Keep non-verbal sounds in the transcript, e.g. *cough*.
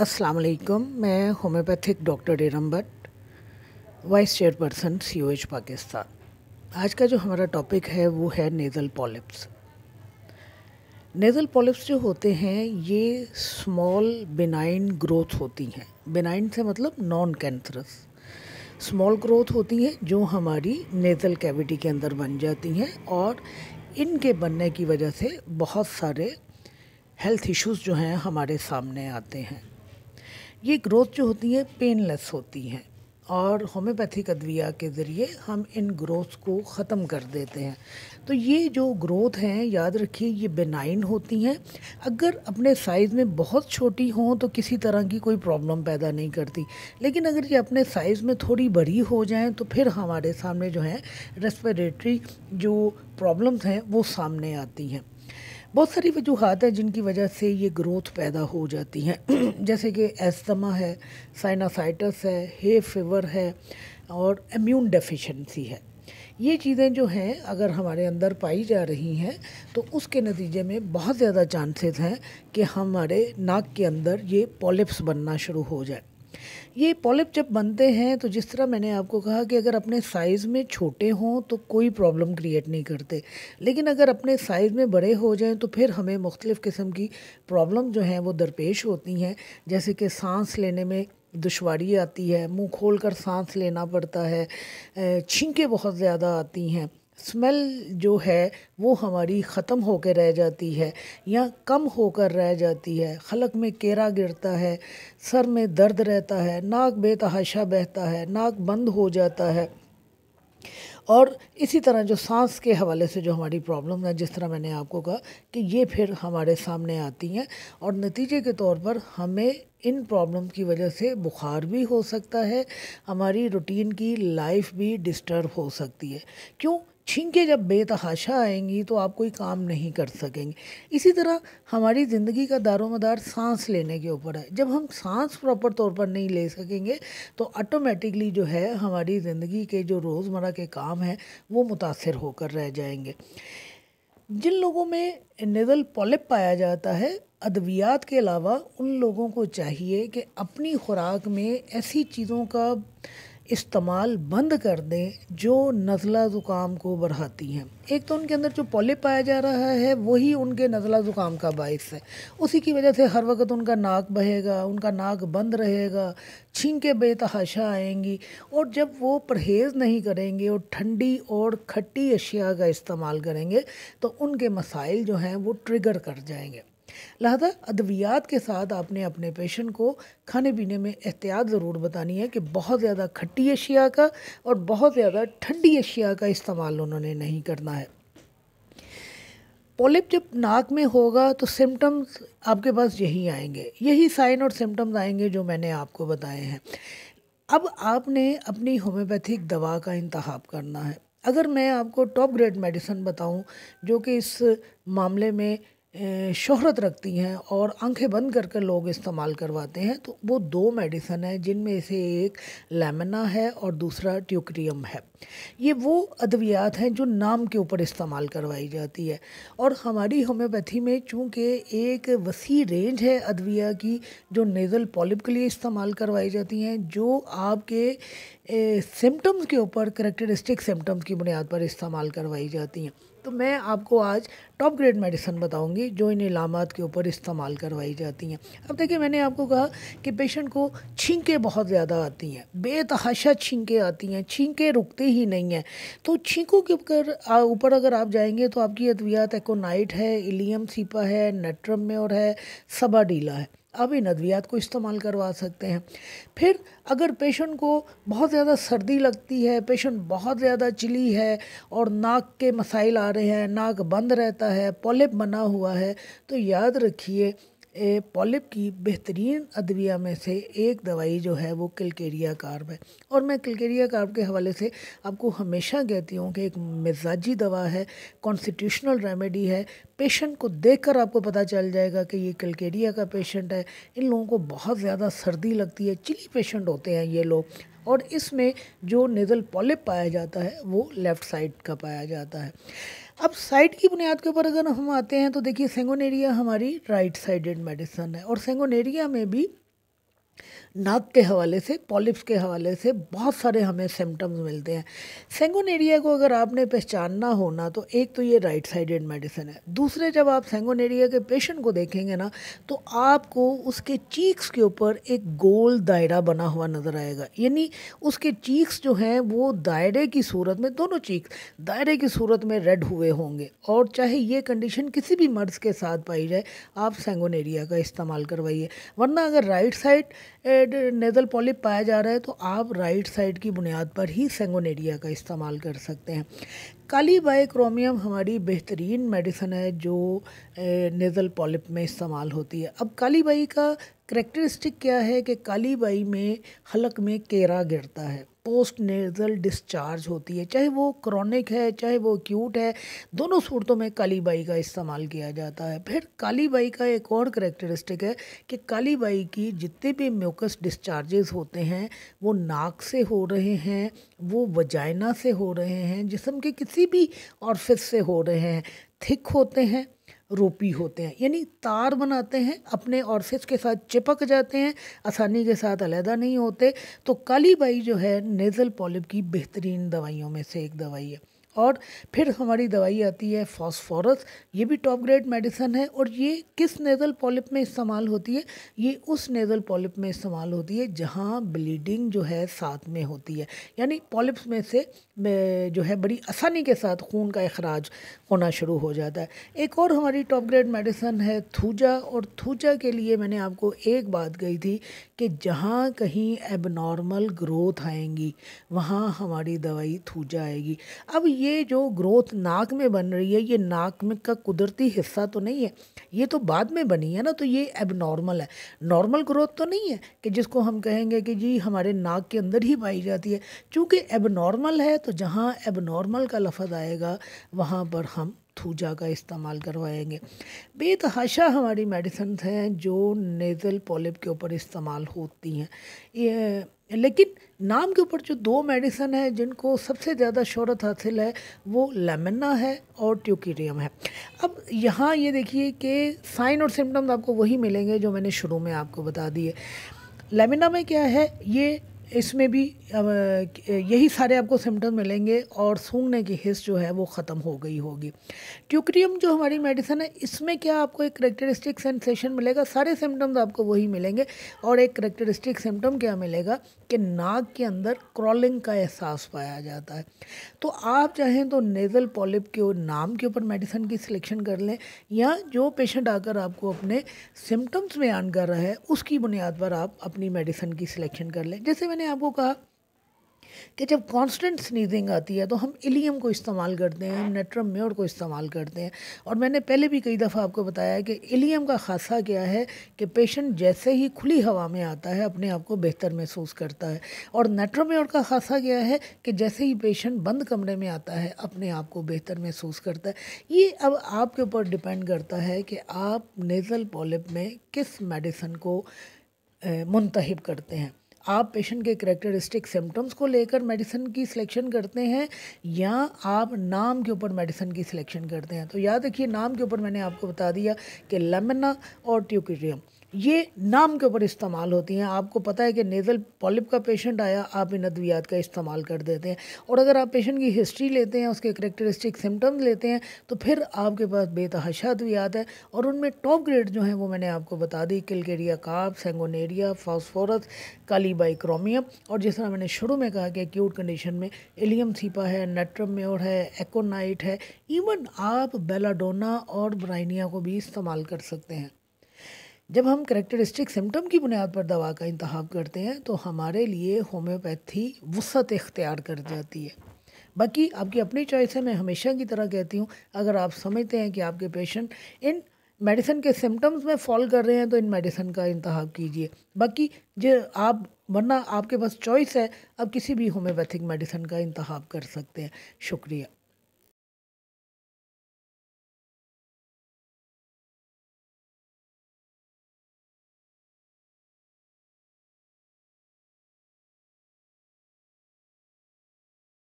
अस्सलाम वालेकुम मैं homeopathic doctor Eram Bhatt vice chairperson C O H Pakistan आज का जो हमारा टॉपिक है वो है नेज़ल पॉलिप्स नेज़ल पॉलिप्स जो होते हैं ये स्मॉल बिनाइन ग्रोथ होती हैं बिनाइन से मतलब नॉन कैंसरस स्मॉल ग्रोथ होती हैं जो हमारी नेज़ल कैविटी के अंदर बन जाती हैं और इनके बनने की वजह से बहुत सारे हेल्थ इश्यूज़ जो हैं हमारे सामने आते हैं ये ग्रोथ जो होती है पेनलेस होती हैं और होम्योपैथिक अद्विया के ज़रिए हम इन ग्रोथ को ख़त्म कर देते हैं तो ये जो ग्रोथ हैं याद रखिए ये बेनाइन होती हैं अगर अपने साइज़ में बहुत छोटी हों तो किसी तरह की कोई प्रॉब्लम पैदा नहीं करती लेकिन अगर ये अपने साइज़ में थोड़ी बड़ी हो जाएं तो फिर हमारे सामने जो है रेस्पिरेटरी जो प्रॉब्लम्स हैं वो सामने आती हैं बहुत सारी वजूहत हैं जिनकी वजह से ये ग्रोथ पैदा हो जाती हैं *clears throat* जैसे कि एस्तमा है साइनासाइटस है हे फीवर है और इम्यून डेफिशिएंसी है ये चीज़ें जो हैं अगर हमारे अंदर पाई जा रही हैं तो उसके नतीजे में बहुत ज़्यादा चांसेस हैं कि हमारे नाक के अंदर ये पॉलिप्स बनना शुरू हो जाए ये पॉलिप जब बनते हैं तो जिस तरह मैंने आपको कहा कि अगर अपने साइज़ में छोटे हों तो कोई प्रॉब्लम क्रिएट नहीं करते लेकिन अगर अपने साइज़ में बड़े हो जाएं तो फिर हमें मुख्तलिफ़ किस्म की प्रॉब्लम जो हैं वो दरपेश होती हैं जैसे कि सांस लेने में दुशारी आती है मुंह खोल कर सांस लेना पड़ता है छींके बहुत ज़्यादा आती हैं स्मेल जो है वो हमारी ख़त्म होकर रह जाती है या कम होकर रह जाती है खलक में केरा गिरता है सर में दर्द रहता है नाक बेतहाशा बहता है नाक बंद हो जाता है और इसी तरह जो सांस के हवाले से जो हमारी प्रॉब्लम है जिस तरह मैंने आपको कहा कि ये फिर हमारे सामने आती हैं और नतीजे के तौर पर हमें इन प्रॉब्लम की वजह से बुखार भी हो सकता है हमारी रूटीन की लाइफ भी डिस्टर्ब हो सकती है क्यों छींके जब बेतहाशा आएंगी तो आप कोई काम नहीं कर सकेंगे इसी तरह हमारी ज़िंदगी का दारोमदार सांस लेने के ऊपर है जब हम सांस प्रॉपर तौर पर नहीं ले सकेंगे तो ऑटोमेटिकली जो है हमारी ज़िंदगी के जो रोज़मर्रा के काम हैं वो मुतासर होकर रह जाएंगे जिन लोगों में नेज़ल पॉलिप पाया जाता है अद्वियात के अलावा उन लोगों को चाहिए कि अपनी खुराक में ऐसी चीज़ों का इस्तेमाल बंद कर दें जो नज़ला ज़ुकाम को बढ़ाती हैं एक तो उनके अंदर जो पॉलिप पाया जा रहा है वही उनके नज़ला ज़ुकाम का बायस है उसी की वजह से हर वक्त उनका नाक बहेगा उनका नाक बंद रहेगा छींके बेतहाशा आएंगी और जब वो परहेज़ नहीं करेंगे और ठंडी और खट्टी अशिया का इस्तेमाल करेंगे तो उनके मसाइल जो हैं वो ट्रिगर कर जाएंगे लिहाजा अद्वियात के साथ आपने अपने पेशेंट को खाने पीने में एहतियात ज़रूर बतानी है कि बहुत ज़्यादा खट्टी अशिया का और बहुत ज़्यादा ठंडी अशिया का इस्तेमाल उन्होंने नहीं करना है पोलिप जब नाक में होगा तो सिम्टम्स आपके पास यही आएंगे यही साइन और सिम्टम्स आएंगे जो मैंने आपको बताए हैं अब आपने अपनी होम्योपैथिक दवा का इंतहाब करना है अगर मैं आपको टॉप ग्रेड मेडिसन बताऊं जो कि इस मामले में शोहरत रखती हैं और आंखें बंद कर कर लोग इस्तेमाल करवाते हैं तो वो दो मेडिसन हैं जिनमें से एक लेमना है और दूसरा ट्यूक्रियम है ये वो अद्वियात हैं जो नाम के ऊपर इस्तेमाल करवाई जाती है और हमारी होम्योपैथी में चूँकि एक वसी रेंज है अद्विया की जो नेज़ल पॉलिप के लिए इस्तेमाल करवाई जाती हैं जो आपके सिम्टम्स के ऊपर करेक्टरिस्टिक सिम्टम्स की बुनियाद पर इस्तेमाल करवाई जाती हैं तो मैं आपको आज टॉप ग्रेड मेडिसन बताऊंगी जो इन इलामत के ऊपर इस्तेमाल करवाई जाती हैं अब देखिए मैंने आपको कहा कि पेशेंट को छींकें बहुत ज़्यादा आती हैं बेतहाशा छींकें आती हैं छींकें रुकती ही नहीं हैं तो छींकों के ऊपर ऊपर अगर आप जाएंगे तो आपकी अद्वियात एकोनाइट है इलियम सीपा है नेट्रम में और है सबा डीला है आप इन अद्वियात को इस्तेमाल करवा सकते हैं फिर अगर पेशेंट को बहुत ज़्यादा सर्दी लगती है पेशेंट बहुत ज़्यादा चिली है और नाक के मसाइल आ रहे हैं नाक बंद रहता है पॉलिप बना हुआ है तो याद रखिए ए पॉलिप की बेहतरीन अदविया में से एक दवाई जो है वो क्लकेरिया कार्ब है और मैं कलकेरिया कार्ब के हवाले से आपको हमेशा कहती हूँ कि एक मिजाजी दवा है कॉन्स्टिट्यूशनल रेमेडी है पेशेंट को देखकर आपको पता चल जाएगा कि ये कलकेरिया का पेशेंट है इन लोगों को बहुत ज़्यादा सर्दी लगती है चिली पेशेंट होते हैं ये लोग और इसमें जो नेज़ल पॉलिप पाया जाता है वो लेफ़्ट साइड का पाया जाता है अब साइड की बुनियाद के ऊपर अगर हम आते हैं तो देखिए सेंगोनेरिया हमारी राइट साइडेड मेडिसन है और सेंगोनेरिया में भी नाक के हवाले से पॉलिप्स के हवाले से बहुत सारे हमें सिम्टम्स मिलते हैं सेंगोनेरिया को अगर आपने पहचानना हो ना तो एक तो ये राइट साइडेड मेडिसिन है दूसरे जब आप सेंगोनेरिया के पेशेंट को देखेंगे ना तो आपको उसके चीक्स के ऊपर एक गोल दायरा बना हुआ नज़र आएगा यानी उसके चीक्स जो हैं वो दायरे की सूरत में दोनों चीक्स दायरे की सूरत में रेड हुए होंगे और चाहे ये कंडीशन किसी भी मर्ज़ के साथ पाई जाए आप सेंगोनेरिया का इस्तेमाल करवाइए वरना अगर राइट साइड नेज़ल पॉलिप पाया जा रहा है तो आप राइट साइड की बुनियाद पर ही सेंगोनेरिया का इस्तेमाल कर सकते हैं काली क्रोमियम हमारी बेहतरीन मेडिसन है जो नेज़ल पॉलिप में इस्तेमाल होती है अब काली बाई का करेक्टरिस्टिक क्या है कि काली बाई में हलक में केरा गिरता है पोस्ट नेज़ल डिस्चार्ज होती है चाहे वो क्रॉनिक है चाहे वो क्यूट है दोनों सूरतों में काली बाई का इस्तेमाल किया जाता है फिर काली बाई का एक और करेक्टरिस्टिक है कि काली बाई की जितने भी म्यूकस डिस्चार्जेस होते हैं वो नाक से हो रहे हैं वो वजाइना से हो रहे हैं जिसम के किसी भी ऑर्फिस से हो रहे हैं थिक होते हैं रोपी होते हैं यानी तार बनाते हैं अपने ऑर्फिस के साथ चिपक जाते हैं आसानी के साथ अलहदा नहीं होते तो कालीबाई जो है नेज़ल पॉलिप की बेहतरीन दवाइयों में से एक दवाई है और फिर हमारी दवाई आती है फॉस्फोरस ये भी टॉप ग्रेड मेडिसन है और ये किस नेज़ल पॉलिप में इस्तेमाल होती है ये उस नेज़ल पॉलिप में इस्तेमाल होती है जहाँ ब्लीडिंग जो है साथ में होती है यानी पॉलिप्स में से जो है बड़ी आसानी के साथ खून का अखराज होना शुरू हो जाता है एक और हमारी टॉप ग्रेड मेडिसन है थूजा और थूजा के लिए मैंने आपको एक बात कही थी कि जहाँ कहीं एबनॉर्मल ग्रोथ आएंगी वहाँ हमारी दवाई थूजा आएगी अब ये ये जो ग्रोथ नाक में बन रही है ये नाक में का कुदरती हिस्सा तो नहीं है ये तो बाद में बनी है ना तो ये एबनॉर्मल है नॉर्मल ग्रोथ तो नहीं है कि जिसको हम कहेंगे कि जी हमारे नाक के अंदर ही पाई जाती है चूँकि एबनॉर्मल है तो जहाँ एबनॉर्मल का लफज आएगा वहाँ पर हम थूजा का इस्तेमाल करवाएंगे बेतहाशा हमारी मेडिसन हैं जो नेज़ल पॉलिप के ऊपर इस्तेमाल होती हैं ये लेकिन नाम के ऊपर जो दो मेडिसन है जिनको सबसे ज़्यादा शहरत हासिल है वो लेमना है और ट्यूकीरियम है अब यहाँ ये देखिए कि साइन और सिम्टम्स आपको वही मिलेंगे जो मैंने शुरू में आपको बता दिए लेमिना में क्या है ये इसमें भी यही सारे आपको सिम्टम मिलेंगे और सूंघने की हिस्स जो है वो ख़त्म हो गई होगी ट्यूक्रियम जो हमारी मेडिसिन है इसमें क्या आपको एक करेक्टरिस्टिक सेंसेशन मिलेगा सारे सिम्टम्स आपको वही मिलेंगे और एक करेक्टरिस्टिक सिम्टम क्या मिलेगा कि नाक के अंदर क्रॉलिंग का एहसास पाया जाता है तो आप चाहें तो नेज़ल पॉलिप के नाम के ऊपर मेडिसिन की सिलेक्शन कर लें या जो पेशेंट आकर आपको अपने सिम्टम्स बयान कर रहा है उसकी बुनियाद पर आप अपनी मेडिसिन की सिलेक्शन कर लें जैसे मैंने आपको कहा कि जब कांस्टेंट स्नीजिंग आती है तो हम इलियम को इस्तेमाल करते हैं हम नेट्रम म्योर को इस्तेमाल करते हैं और मैंने पहले भी कई दफ़ा आपको बताया कि इलियम का खासा क्या है कि पेशेंट जैसे ही खुली हवा में आता है अपने आप को बेहतर महसूस करता है और नेट्रम म्योर का खासा क्या है कि जैसे ही पेशेंट बंद कमरे में आता है अपने आप को बेहतर महसूस करता है ये अब आपके ऊपर डिपेंड करता है कि आप नेज़ल पॉलिप में किस मेडिसन को मुंतब करते हैं आप पेशेंट के करेक्टरिस्टिक सिम्टम्स को लेकर मेडिसिन की सिलेक्शन करते हैं या आप नाम के ऊपर मेडिसिन की सिलेक्शन करते हैं तो याद रखिए नाम के ऊपर मैंने आपको बता दिया कि लेमना और ट्यूक्रियम ये नाम के ऊपर इस्तेमाल होती हैं आपको पता है कि नेज़ल पॉलिप का पेशेंट आया आप इन अद्वियात का इस्तेमाल कर देते हैं और अगर आप पेशेंट की हिस्ट्री लेते हैं उसके करेक्टरिस्टिक सिम्टम्स लेते हैं तो फिर आपके पास बेतहाशा अद्वियात है और उनमें टॉप ग्रेड जो हैं वो मैंने आपको बता दी किलकेरिया काप सेंगोनेरिया फॉस्फोरस कालीबाइक्रोमियम और जिस तरह मैंने शुरू में कहा कि एक्यूट कंडीशन में एलियम सीपा है नेट्रम्योर है एकोनाइट है इवन आप बेलाडोना और ब्राइनिया को भी इस्तेमाल कर सकते हैं जब हम करेक्टरिस्टिक सिम्टम की बुनियाद पर दवा का इंतहा करते हैं तो हमारे लिए होम्योपैथी वसत इख्तियार कर जाती है बाकी आपकी अपनी चॉइस है मैं हमेशा की तरह कहती हूँ अगर आप समझते हैं कि आपके पेशेंट इन मेडिसिन के सिम्टम्स में फॉल कर रहे हैं तो इन मेडिसिन का इंतहा कीजिए बाकी जो आप वरना आपके पास चॉइस है आप किसी भी होम्योपैथिक मेडिसिन का इंतहा कर सकते हैं शुक्रिया